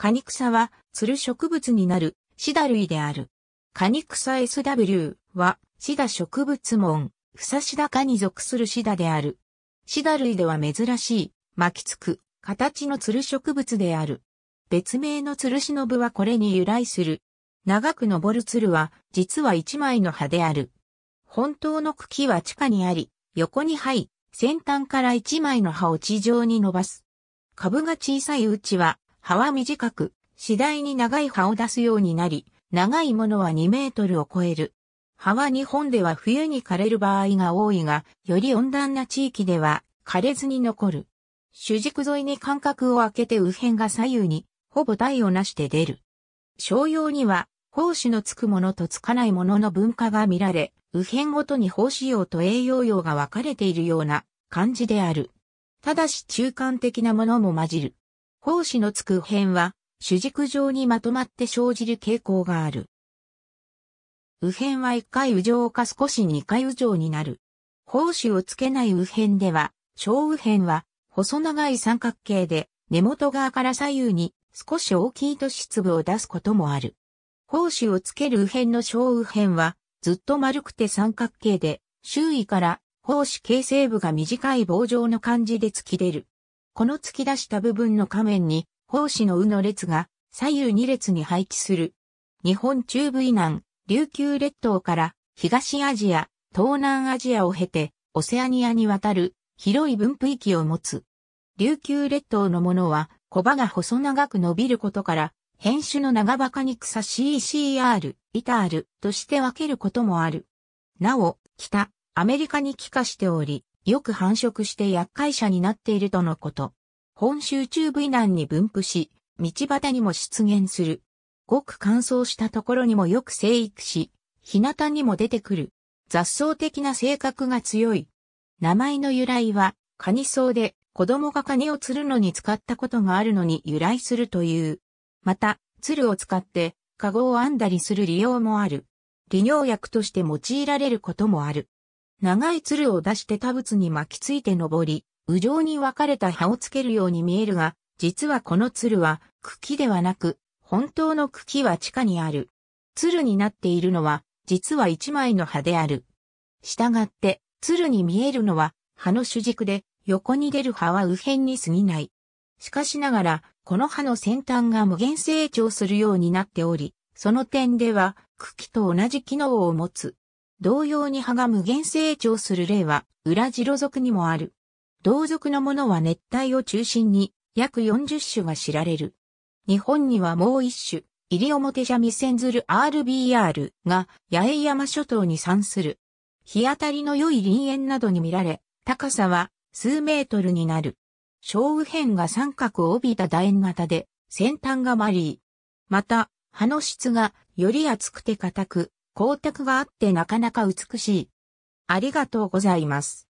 カニクサは、ツル植物になる、シダ類である。カニクサ SW は、シダ植物門、フサシダ科に属するシダである。シダ類では珍しい、巻きつく、形のツル植物である。別名のツルシノブはこれに由来する。長く登るツルは、実は一枚の葉である。本当の茎は地下にあり、横に這い、先端から一枚の葉を地上に伸ばす。株が小さいうちは、葉は短く、次第に長い葉を出すようになり、長いものは2メートルを超える。葉は日本では冬に枯れる場合が多いが、より温暖な地域では枯れずに残る。主軸沿いに間隔を空けて右辺が左右に、ほぼ体をなして出る。商用には、胞子のつくものとつかないものの分化が見られ、右辺ごとに胞子用と栄養用が分かれているような感じである。ただし中間的なものも混じる。胞子のつく辺は、主軸状にまとまって生じる傾向がある。右辺は1回右上か少し2回右上になる。胞子をつけない右辺では、小右辺は細長い三角形で根元側から左右に少し大きい都市粒を出すこともある。胞子をつける右辺の小右辺はずっと丸くて三角形で周囲から胞子形成部が短い棒状の感じで突き出る。この突き出した部分の仮面に、胞子のうの列が左右2列に配置する。日本中部以南、琉球列島から東アジア、東南アジアを経て、オセアニアに渡る広い分布域を持つ。琉球列島のものは、小葉が細長く伸びることから、変種の長バカに草 CCR、イタールとして分けることもある。なお、北、アメリカに帰化しており、よく繁殖して厄介者になっているとのこと。本州中部以南に分布し、道端にも出現する。ごく乾燥したところにもよく生育し、日向にも出てくる。雑草的な性格が強い。名前の由来は、カニ草で子供がカニを釣るのに使ったことがあるのに由来するという。また、鶴を使って、カゴを編んだりする利用もある。利尿薬として用いられることもある。長い鶴を出して多物に巻きついて登り、右上に分かれた葉をつけるように見えるが、実はこの鶴は茎ではなく、本当の茎は地下にある。鶴になっているのは、実は一枚の葉である。したがって、鶴に見えるのは、葉の主軸で、横に出る葉は右辺に過ぎない。しかしながら、この葉の先端が無限成長するようになっており、その点では、茎と同じ機能を持つ。同様に葉が無限成長する例は、裏白属にもある。同族のものは熱帯を中心に、約40種が知られる。日本にはもう一種、イリオモテジャミセンズル RBR が八重山諸島に産する。日当たりの良い林園などに見られ、高さは数メートルになる。小右辺が三角を帯びた楕円型で、先端がマリー。また、葉の質がより厚くて硬く、光沢があってなかなか美しい。ありがとうございます。